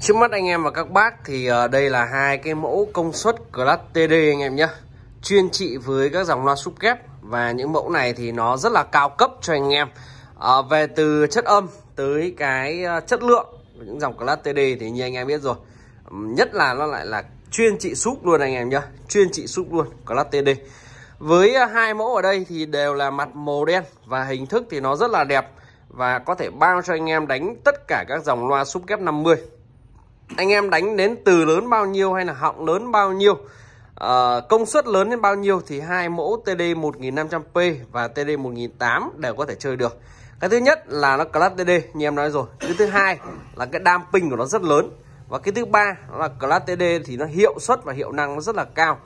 Trước mắt anh em và các bác thì ờ, đây là hai cái mẫu công suất Class TD anh em nhé Chuyên trị với các dòng loa sub ghép Và những mẫu này thì nó rất là cao cấp cho anh em à, Về từ chất âm tới cái ờ, chất lượng của những dòng Class TD thì như anh em biết rồi Nhất là nó lại là chuyên trị sub luôn anh em nhé Chuyên trị sub luôn Class TD Với hai mẫu ở đây thì đều là mặt màu đen Và hình thức thì nó rất là đẹp Và có thể bao cho anh em đánh tất cả các dòng loa sub ghép 50 anh em đánh đến từ lớn bao nhiêu hay là họng lớn bao nhiêu uh, công suất lớn đến bao nhiêu thì hai mẫu TD 1500P và TD 1008 đều có thể chơi được cái thứ nhất là nó Class TD như em nói rồi cái thứ hai là cái đam ping của nó rất lớn và cái thứ ba là Class TD thì nó hiệu suất và hiệu năng nó rất là cao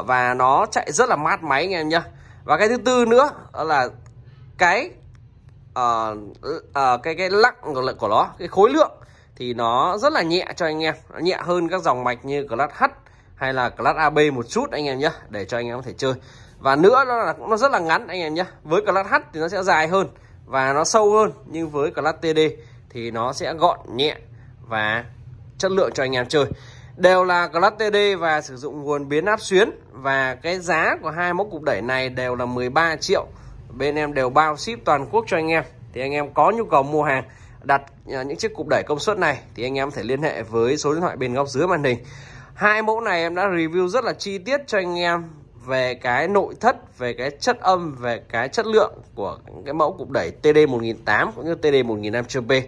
uh, và nó chạy rất là mát máy anh em nhá và cái thứ tư nữa là cái uh, uh, cái cái lặng của, của nó cái khối lượng thì nó rất là nhẹ cho anh em nó nhẹ hơn các dòng mạch như class H hay là class AB một chút anh em nhé để cho anh em có thể chơi và nữa nó là nó rất là ngắn anh em nhé với class H thì nó sẽ dài hơn và nó sâu hơn nhưng với class TD thì nó sẽ gọn nhẹ và chất lượng cho anh em chơi đều là class TD và sử dụng nguồn biến áp xuyến và cái giá của hai mẫu cục đẩy này đều là 13 triệu bên em đều bao ship toàn quốc cho anh em thì anh em có nhu cầu mua hàng đặt à, những chiếc cụp đẩy công suất này thì anh em có thể liên hệ với số điện thoại bên góc dưới màn hình hai mẫu này em đã review rất là chi tiết cho anh em về cái nội thất về cái chất âm về cái chất lượng của cái mẫu cụp đẩy TD 1008 cũng như TD 1500P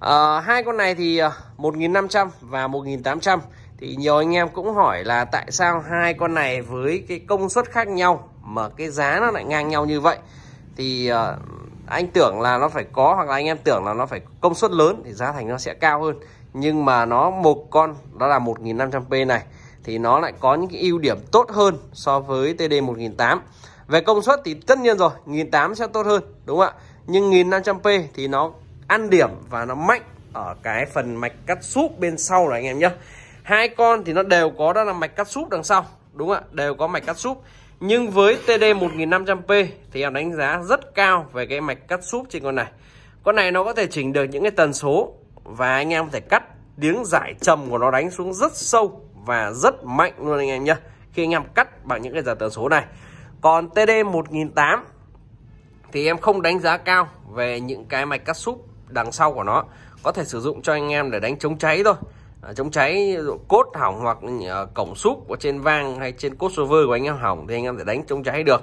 à, hai con này thì 1500 à, và 1800 thì nhiều anh em cũng hỏi là tại sao hai con này với cái công suất khác nhau mà cái giá nó lại ngang nhau như vậy thì uh, anh tưởng là nó phải có hoặc là anh em tưởng là nó phải công suất lớn thì giá thành nó sẽ cao hơn nhưng mà nó một con đó là 1500p này thì nó lại có những cái ưu điểm tốt hơn so với TD 1008 về công suất thì tất nhiên rồi 1008 sẽ tốt hơn đúng không ạ nhưng 1500p thì nó ăn điểm và nó mạnh ở cái phần mạch cắt súp bên sau này anh em nhé hai con thì nó đều có đó là mạch cắt súp đằng sau đúng không ạ đều có mạch cắt súp nhưng với TD 1500P thì em đánh giá rất cao về cái mạch cắt súp trên con này con này nó có thể chỉnh được những cái tần số và anh em có thể cắt tiếng giải trầm của nó đánh xuống rất sâu và rất mạnh luôn anh em nhé khi anh em cắt bằng những cái giải tần số này còn TD 1008 thì em không đánh giá cao về những cái mạch cắt súp đằng sau của nó có thể sử dụng cho anh em để đánh chống cháy thôi Ờ, chống cháy cốt hỏng hoặc ờ, cổng súp ở trên vang hay trên cốt server của anh em hỏng thì anh em sẽ đánh chống cháy được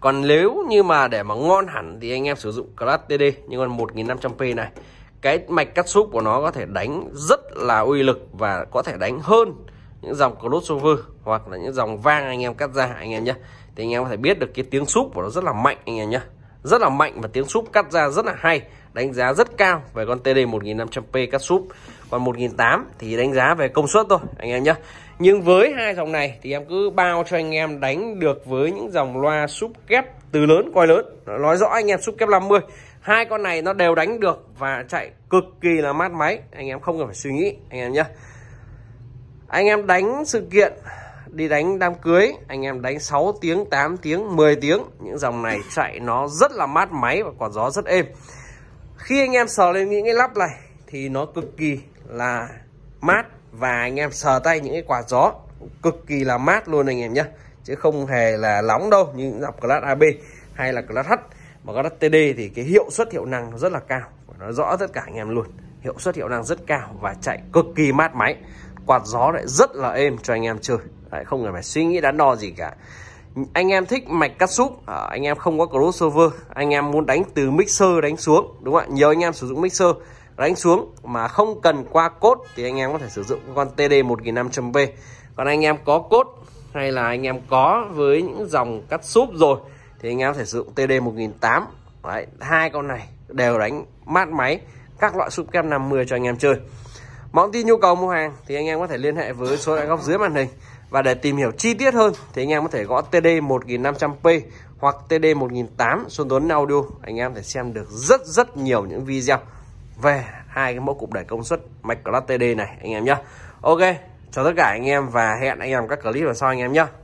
còn nếu như mà để mà ngon hẳn thì anh em sử dụng Class TD nhưng còn 1500p này cái mạch cắt súp của nó có thể đánh rất là uy lực và có thể đánh hơn những dòng crossover hoặc là những dòng vang anh em cắt ra anh em nhé thì anh em có thể biết được cái tiếng súp của nó rất là mạnh anh em nhé rất là mạnh và tiếng súp cắt ra rất là hay đánh giá rất cao về con TD 1500p cắt súp còn 1.800 thì đánh giá về công suất thôi anh em nhé nhưng với hai dòng này thì em cứ bao cho anh em đánh được với những dòng loa súp kép từ lớn coi lớn nói rõ anh em súp kép 50 hai con này nó đều đánh được và chạy cực kỳ là mát máy anh em không cần phải suy nghĩ anh em nhé anh em đánh sự kiện đi đánh đám cưới anh em đánh 6 tiếng 8 tiếng 10 tiếng những dòng này chạy nó rất là mát máy và quạt gió rất êm khi anh em sờ lên những cái lắp này thì nó cực kỳ là mát và anh em sờ tay những cái quạt gió cực kỳ là mát luôn anh em nhé chứ không hề là nóng đâu như dòng class AB hay là class H mà class TD thì cái hiệu suất hiệu năng rất là cao nó rõ tất cả anh em luôn hiệu suất hiệu năng rất cao và chạy cực kỳ mát máy quạt gió lại rất là êm cho anh em chơi Đấy, không cần phải suy nghĩ đắn đo gì cả anh em thích mạch cắt súp à, anh em không có crossover anh em muốn đánh từ mixer đánh xuống đúng không ạ nhiều anh em sử dụng mixer đánh xuống mà không cần qua cốt thì anh em có thể sử dụng con TD 1500B còn anh em có cốt hay là anh em có với những dòng cắt súp rồi thì anh em có thể sử dụng TD 1008 Đấy, hai con này đều đánh mát máy các loại súp kem 50 cho anh em chơi mong tin nhu cầu mua hàng thì anh em có thể liên hệ với số điện góc dưới màn hình và để tìm hiểu chi tiết hơn thì anh em có thể gõ TD 1500P hoặc TD 1008 Xuân Tuấn Audio anh em có thể xem được rất rất nhiều những video về hai cái mẫu cục đẩy công suất mạch class TD này anh em nhé ok chào tất cả anh em và hẹn anh em các clip lần sau anh em nhé